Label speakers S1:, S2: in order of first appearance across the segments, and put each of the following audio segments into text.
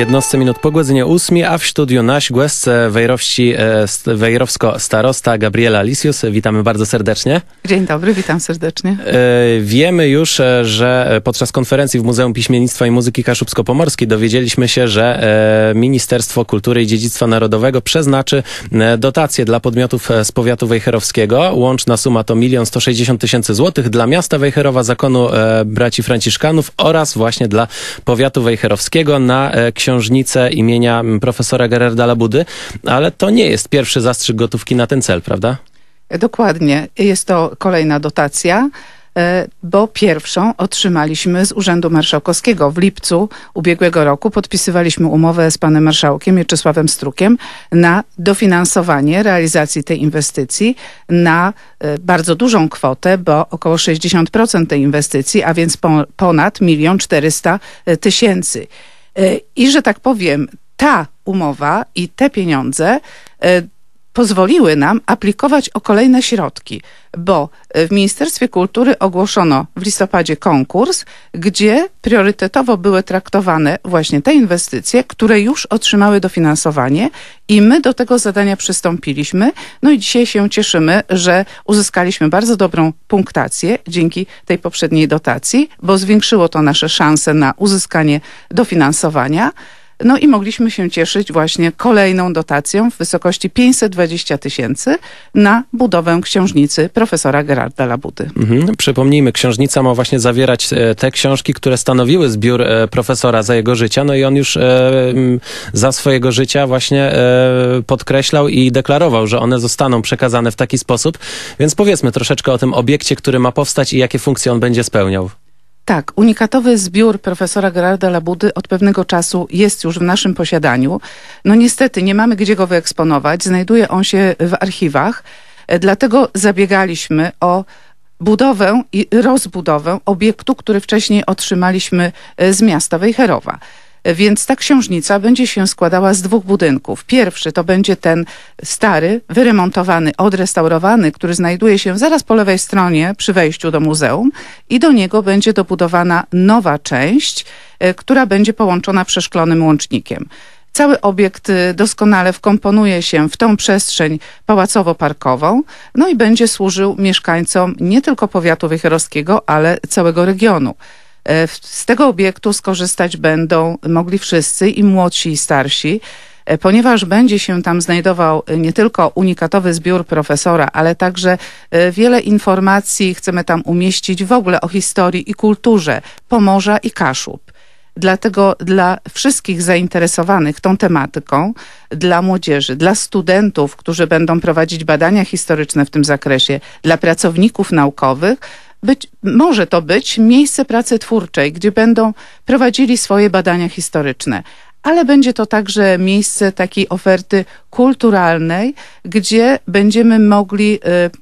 S1: Jednostce minut po godzinie 8, a w studiu nasz głos e, wejrowski, e, wejrowsko-starosta Gabriela Lisius. Witamy bardzo serdecznie.
S2: Dzień dobry, witam serdecznie.
S1: E, wiemy już, że podczas konferencji w Muzeum Piśmiennictwa i Muzyki Kaszubsko-Pomorskiej dowiedzieliśmy się, że Ministerstwo Kultury i Dziedzictwa Narodowego przeznaczy dotacje dla podmiotów z powiatu wejherowskiego. Łączna suma to 1 160 tysięcy złotych dla miasta Wejherowa, zakonu braci Franciszkanów oraz właśnie dla powiatu wejherowskiego na książkę księżnicę imienia profesora Gerarda Labudy, ale to nie jest pierwszy zastrzyk gotówki na ten cel, prawda?
S2: Dokładnie. Jest to kolejna dotacja e, bo pierwszą otrzymaliśmy z Urzędu Marszałkowskiego. W lipcu ubiegłego roku podpisywaliśmy umowę z panem marszałkiem Mieczysławem Strukiem na dofinansowanie realizacji tej inwestycji na e, bardzo dużą kwotę, bo około 60% tej inwestycji, a więc ponad milion 400 e, tysięcy i że tak powiem, ta umowa i te pieniądze e, pozwoliły nam aplikować o kolejne środki, bo e, w Ministerstwie Kultury ogłoszono w listopadzie konkurs, gdzie priorytetowo były traktowane właśnie te inwestycje, które już otrzymały dofinansowanie i my do tego zadania przystąpiliśmy. No i dzisiaj się cieszymy, że uzyskaliśmy bardzo dobrą punktację dzięki tej poprzedniej dotacji, bo zwiększyło to nasze szanse na uzyskanie dofinansowania. No i mogliśmy się cieszyć właśnie kolejną dotacją w wysokości 520 tysięcy na budowę księżnicy profesora Gerarda Labudy.
S1: Mhm. Przypomnijmy, księżnica ma właśnie zawierać e, te książki, które stanowiły zbiór e, profesora za jego życia, no i on już e, za swojego życia właśnie podkreślał i deklarował, że one zostaną przekazane w taki sposób, więc powiedzmy troszeczkę o tym obiekcie, który ma powstać i jakie funkcje on będzie spełniał.
S2: Tak, unikatowy zbiór profesora Gerarda Labudy od pewnego czasu jest już w naszym posiadaniu. No niestety nie mamy gdzie go wyeksponować, znajduje on się w archiwach, e, dlatego zabiegaliśmy o budowę i rozbudowę obiektu, który wcześniej otrzymaliśmy e, z miasta Wejherowa. Więc ta księżnica będzie się składała z dwóch budynków. Pierwszy to będzie ten stary, wyremontowany, odrestaurowany, który znajduje się zaraz po lewej stronie przy wejściu do muzeum i do niego będzie dobudowana nowa część, e, która będzie połączona przeszklonym łącznikiem. Cały obiekt e, doskonale wkomponuje się w tą przestrzeń pałacowo-parkową, no i będzie służył mieszkańcom nie tylko powiatu wychyrowskiego, ale całego regionu. E, z tego obiektu skorzystać będą mogli wszyscy i młodsi i starsi, e, ponieważ będzie się tam znajdował e, nie tylko unikatowy zbiór profesora, ale także wiele informacji chcemy tam umieścić w ogóle o historii i kulturze Pomorza i Kaszub. Dlatego dla wszystkich zainteresowanych tą tematyką, dla młodzieży, dla studentów, którzy będą prowadzić badania historyczne w tym zakresie, dla pracowników naukowych, być, może to być miejsce pracy twórczej, gdzie będą prowadzili swoje badania historyczne. Ale będzie to także miejsce takiej oferty kulturalnej, gdzie będziemy mogli y,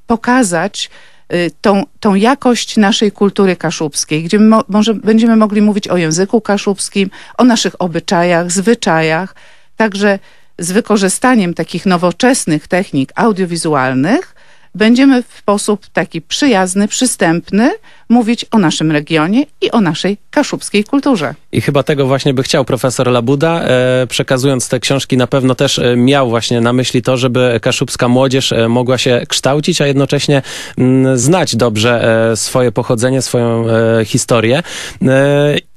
S2: pokazać y, tą, tą jakość naszej kultury kaszubskiej, gdzie mo, może będziemy mogli mówić o języku kaszubskim, o naszych obyczajach, zwyczajach, także z wykorzystaniem takich nowoczesnych technik audiowizualnych będziemy w sposób taki przyjazny, przystępny mówić o naszym regionie i o naszej kaszubskiej kulturze.
S1: I chyba tego właśnie by chciał profesor Labuda. E, przekazując te książki na pewno też e, miał właśnie na myśli to, żeby kaszubska młodzież e, mogła się kształcić, a jednocześnie mm, znać dobrze swoje pochodzenie, swoją historię.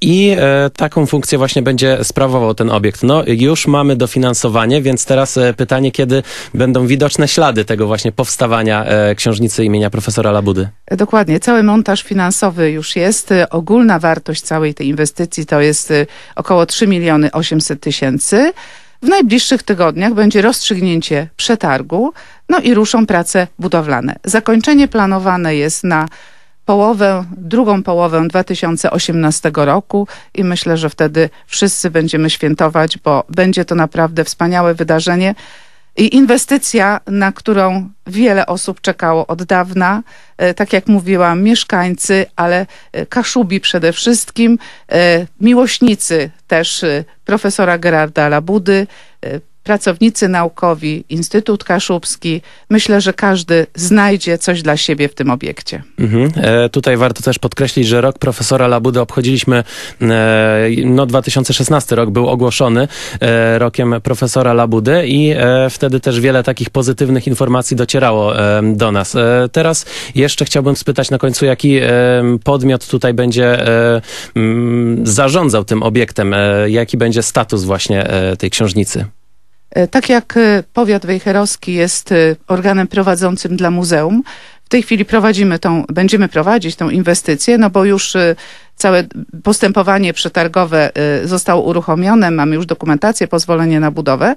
S1: I taką funkcję właśnie będzie sprawował ten obiekt. No już mamy dofinansowanie, więc teraz pytanie, kiedy będą widoczne ślady tego właśnie powstawania książnicy imienia profesora Labudy?
S2: Dokładnie, cały montaż finansowy już jest. Y, ogólna wartość całej tej inwestycji to jest y, około 3 miliony 800 tysięcy. W najbliższych tygodniach będzie rozstrzygnięcie przetargu, no i ruszą prace budowlane. Zakończenie planowane jest na połowę, drugą połowę 2018 roku i myślę, że wtedy wszyscy będziemy świętować, bo będzie to naprawdę wspaniałe wydarzenie. I inwestycja, na którą wiele osób czekało od dawna. E, tak jak mówiłam, mieszkańcy, ale e, Kaszubi przede wszystkim, e, miłośnicy też profesora Gerarda Labudy, pracownicy naukowi, Instytut Kaszubski. Myślę, że każdy znajdzie coś dla siebie w tym obiekcie. Mhm.
S1: E, tutaj warto też podkreślić, że rok profesora Labudy obchodziliśmy, e, no 2016 rok był ogłoszony e, rokiem profesora Labudy i e, wtedy też wiele takich pozytywnych informacji docierało e, do nas. E, teraz jeszcze chciałbym spytać na końcu, jaki podmiot tutaj będzie m, zarządzał tym obiektem, jaki będzie status właśnie tej książnicy.
S2: E, tak jak e, powiat wejherowski jest e, organem prowadzącym dla muzeum, w tej chwili prowadzimy tą, będziemy prowadzić tą inwestycję, no bo już całe postępowanie przetargowe y, zostało uruchomione, mamy już dokumentację, pozwolenie na budowę,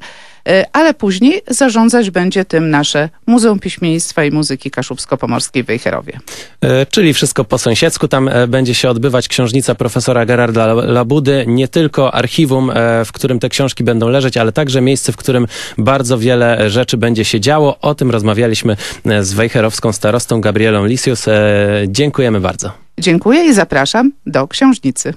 S2: y, ale później zarządzać będzie tym nasze Muzeum Piśmiennictwa i Muzyki Kaszubsko-Pomorskiej w Wejherowie.
S1: E, czyli wszystko po sąsiedzku, tam e, będzie się odbywać książnica profesora Gerarda Labudy, nie tylko archiwum, e, w którym te książki będą leżeć, ale także miejsce, w którym bardzo wiele rzeczy będzie się działo. O tym rozmawialiśmy z wejherowską starostą Gabrielą Lisius. Dziękujemy bardzo.
S2: Dziękuję i zapraszam do Książnicy.